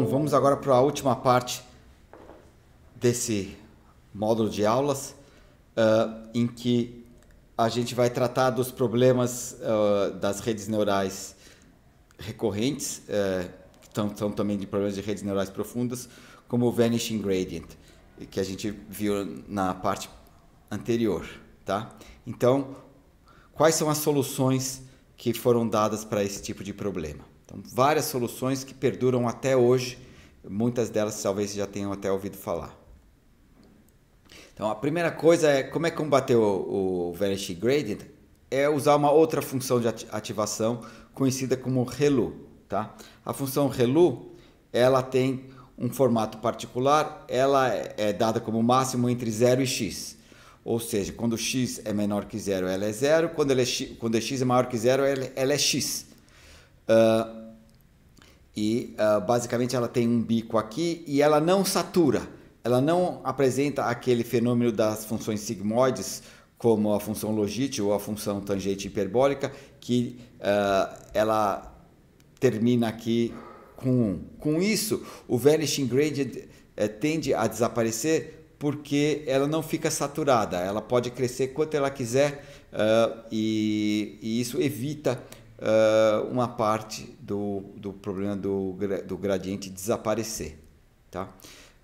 Bom, vamos agora para a última parte desse módulo de aulas, uh, em que a gente vai tratar dos problemas uh, das redes neurais recorrentes, uh, que são também de problemas de redes neurais profundas, como o vanishing gradient, que a gente viu na parte anterior, tá? Então, quais são as soluções que foram dadas para esse tipo de problema? Então, várias soluções que perduram até hoje, muitas delas talvez já tenham até ouvido falar. Então, a primeira coisa é como é combater o, o Vanishing Gradient? É usar uma outra função de ativação conhecida como ReLU. Tá? A função ReLU ela tem um formato particular, ela é, é dada como máximo entre 0 e x. Ou seja, quando x é menor que 0, ela é 0, é quando, é quando, x é maior que 0, ela, é x. Uh, e uh, basicamente ela tem um bico aqui e ela não satura, ela não apresenta aquele fenômeno das funções sigmoides, como a função logite ou a função tangente hiperbólica, que uh, ela termina aqui com 1. Com isso, o vanishing gradient eh, tende a desaparecer porque ela não fica saturada, ela pode crescer quanto ela quiser uh, e, e, isso evita uh, uma parte do, do problema do, do gradiente desaparecer. Tá?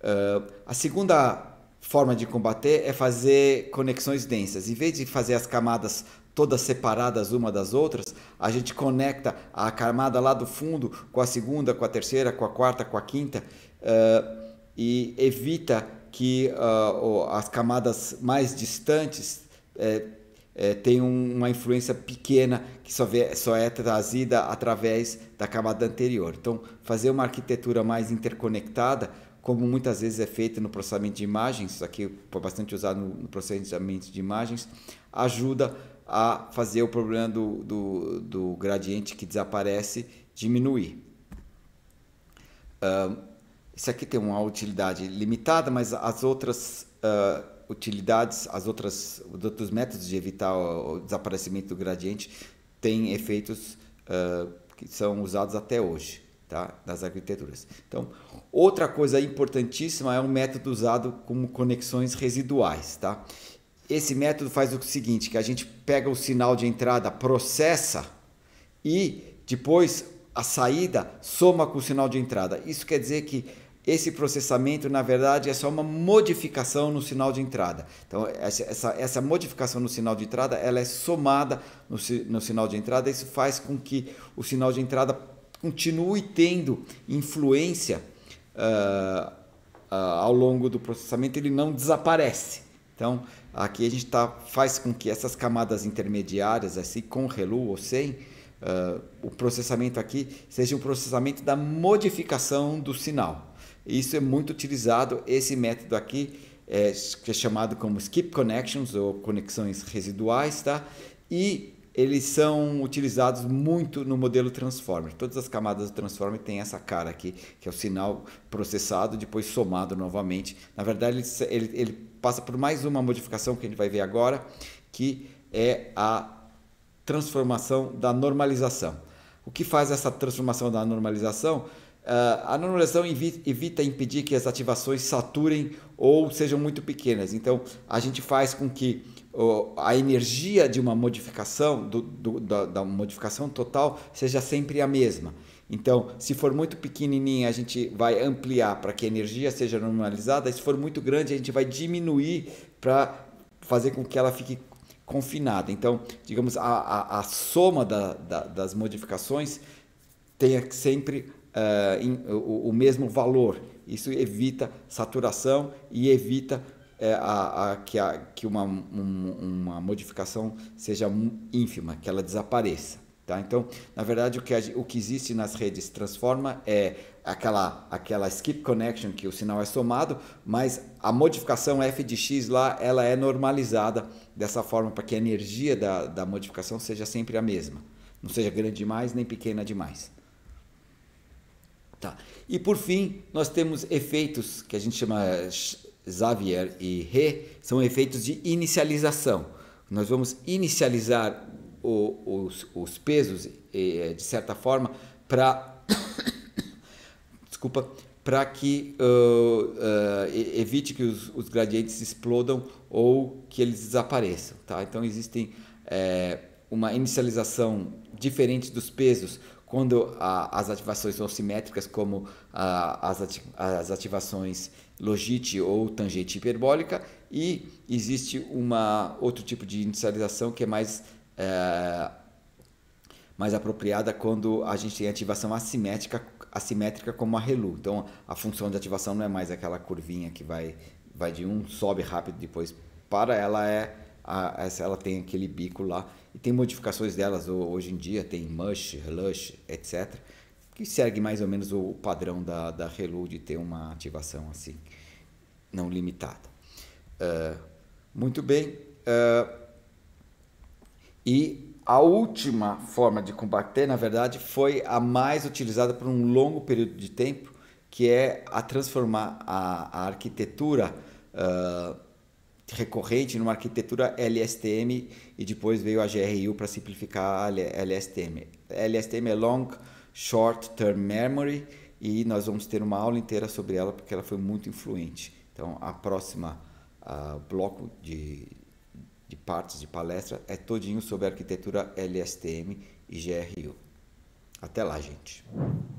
Uh, a segunda forma de combater é fazer conexões densas. Em vez de fazer as camadas todas separadas uma das outras, a gente conecta a camada lá do fundo com a segunda, com a terceira, com a quarta, com a quinta uh, e evita que uh, as camadas mais distantes uh, é, tem um, uma influência pequena que só, vê, só, é trazida através da camada anterior. Então, fazer uma arquitetura mais interconectada, como muitas vezes é feito no processamento de imagens, isso aqui foi bastante usado no, processamento de imagens, ajuda a fazer o problema do, do, do gradiente que desaparece diminuir. isso aqui tem uma utilidade limitada, mas as outras uh, utilidades, as outras, os outros métodos de evitar o, desaparecimento do gradiente têm efeitos uh, que são usados até hoje, tá? Das arquiteturas. Então, outra coisa importantíssima é um método usado como conexões residuais, tá? Esse método faz o seguinte, que a gente pega o sinal de entrada, processa e depois a saída soma com o sinal de entrada. Isso quer dizer que esse processamento, na verdade, é só uma modificação no sinal de entrada. Então, essa, essa modificação no sinal de entrada ela é somada no, no sinal de entrada. Isso faz com que o sinal de entrada continue tendo influência uh, uh, ao longo do processamento, ele não desaparece. Então, aqui a gente tá, faz com que essas camadas intermediárias, assim, com relu ou sem, uh, o processamento aqui seja um processamento da modificação do sinal. Isso é muito utilizado, esse método aqui é, que é chamado como skip connections ou conexões residuais, tá? E eles são utilizados muito no modelo Transformer. Todas as camadas do Transformer têm essa cara aqui, que é o sinal processado, depois somado novamente. Na verdade, ele, ele, ele passa por mais uma modificação que a gente vai ver agora, que é a transformação da normalização. O que faz essa transformação da normalização? Ah, a normalização evita impedir que as ativações saturem ou sejam muito pequenas. Então, a gente faz com que a energia de uma modificação, do, do, da, da, modificação total, seja sempre a mesma. Então, se for muito pequenininha, a gente vai ampliar para que a energia seja normalizada. Se for muito grande, a gente vai diminuir para fazer com que ela fique confinada. Então, digamos, a, a, a soma da, da, das modificações tenha sempre uh, ah, in, o, o, mesmo valor. Isso evita saturação e evita é, a, a, que, a, que uma, um, uma modificação seja ínfima, que ela desapareça. Tá? Então, na verdade, o que, o que existe nas redes transforma é aquela, aquela skip connection que o sinal é somado, mas a modificação f de x lá ela é normalizada dessa forma para que a energia da, da modificação seja sempre a mesma, não seja grande demais nem pequena demais. Tá. E por fim, nós temos efeitos que a gente chama eh, Xavier e Re são efeitos de inicialização. Nós vamos inicializar o, os, os, pesos, eh, eh, de certa forma, para. Desculpa, para que uh, uh, evite que os, os, gradientes explodam ou que eles desapareçam. Tá? Então existem é, uma inicialização diferente dos pesos quando a, as ativações são simétricas, como a, as, ati, as, ativações logite ou tangente hiperbólica, e existe uma outro tipo de inicialização que é mais, é, mais apropriada quando a gente tem ativação assimétrica, assimétrica como a ReLU. Então, a função de ativação não é mais aquela curvinha que vai, vai de um, sobe rápido, depois para, ela é a, ela tem aquele bico lá. E tem modificações delas hoje em dia, tem mush, lush, etc. Que segue mais ou menos o padrão da, da de ter uma ativação assim, não limitada. Uh, muito bem. Uh, e a última forma de combater, na verdade, foi a mais utilizada por um longo período de tempo, que é a transformar a, a arquitetura uh, recorrente numa arquitetura LSTM e depois veio a GRU para simplificar a LSTM. LSTM é Long Short Term Memory e nós vamos ter uma aula inteira sobre ela porque ela foi muito influente. Então, a próxima uh, bloco de, de partes de palestra é todinho sobre arquitetura LSTM e GRU. Até lá, gente.